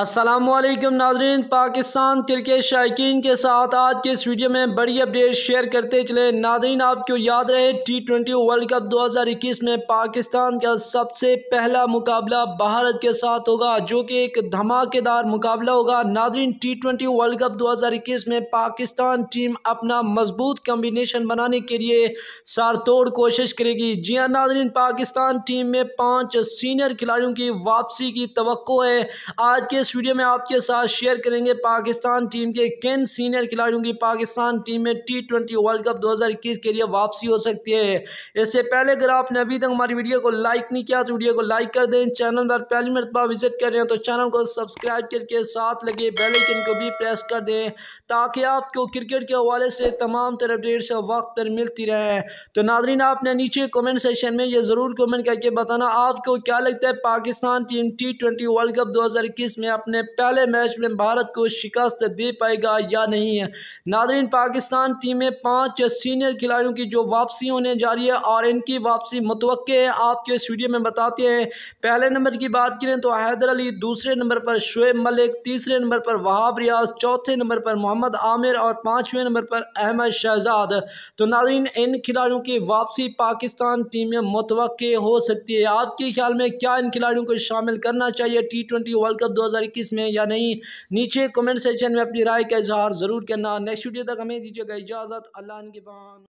असलम नाजरीन पाकिस्तान क्रिकेट शायकीन के साथ आज के इस वीडियो में बड़ी अपडेट शेयर करते चले नाजरीन आपको याद रहे टी ट्वेंटी वर्ल्ड कप 2021 में पाकिस्तान का सबसे पहला मुकाबला भारत के साथ होगा जो कि एक धमाकेदार मुकाबला होगा नाजरीन टी ट्वेंटी वर्ल्ड कप 2021 में पाकिस्तान टीम अपना मजबूत कम्बिनेशन बनाने के लिए सारतोड़ कोशिश करेगी जी हाँ नाजरीन पाकिस्तान टीम में पाँच सीनियर खिलाड़ियों की वापसी की तो है आज के इस वीडियो में आपके साथ शेयर करेंगे पाकिस्तान टीम के किन सीनियर खिलाड़ियों की पाकिस्तान टीम में टी ट्वेंटी वर्ल्ड कप 2021 के लिए वापसी हो सकती है इससे पहले अगर आपने अभी तक हमारी वीडियो को लाइक नहीं किया तो वीडियो को लाइक कर दें चैनल पर पहली मरतबा विजिट कर रहे हैं तो चैनल को सब्सक्राइब करके साथ लगे बेलाइकन को भी प्रेस कर दें ताकि आपको क्रिकेट के हवाले से तमाम तरह अपडेट्स वक्त पर मिलती रहे तो नादरीन आपने नीचे कमेंट सेशन में ये ज़रूर कमेंट करके बताना आपको क्या लगता है Pakistan team T twenty world cup दो में अपने पहले मैच में भारत को शिकस्त दे पाएगा या नहीं है नादरीन पाकिस्तान टीम में पाँच सीनियर खिलाड़ियों की जो वापसी होने जा रही है और इनकी वापसी मतव है आपके इस वीडियो में बताते हैं पहले नंबर की बात करें तो हैदर अली दूसरे नंबर पर शुएब मलिक तीसरे नंबर पर वहाब रियाज चौथे नंबर पर मोहम्मद आमिर और पाँचवें नंबर पर अहमद शहजाद तो नादरीन इन खिलाड़ियों की वापसी पाकिस्तान टीम में मुतव हो सकती है आपके ख्याल में क्या इन खिलाड़ियों को शामिल करना चाहिए टी ट्वेंटी वर्ल्ड कप दो 2021 में या नहीं नीचे कमेंट सेक्शन में अपनी राय का इजहार ज़रूर करना नेक्स्ट वीडियो तक हमें दीजिएगा इजाज़त अल्लाह के पान